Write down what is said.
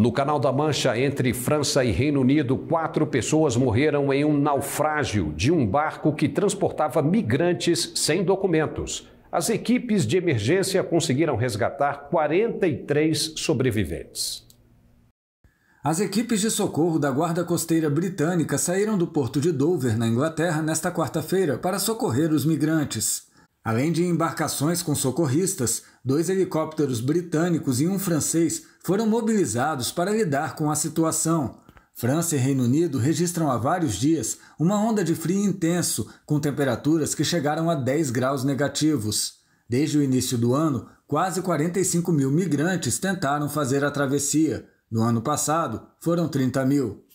No Canal da Mancha, entre França e Reino Unido, quatro pessoas morreram em um naufrágio de um barco que transportava migrantes sem documentos. As equipes de emergência conseguiram resgatar 43 sobreviventes. As equipes de socorro da Guarda Costeira Britânica saíram do porto de Dover, na Inglaterra, nesta quarta-feira para socorrer os migrantes. Além de embarcações com socorristas, dois helicópteros britânicos e um francês foram mobilizados para lidar com a situação. França e Reino Unido registram há vários dias uma onda de frio intenso, com temperaturas que chegaram a 10 graus negativos. Desde o início do ano, quase 45 mil migrantes tentaram fazer a travessia. No ano passado, foram 30 mil.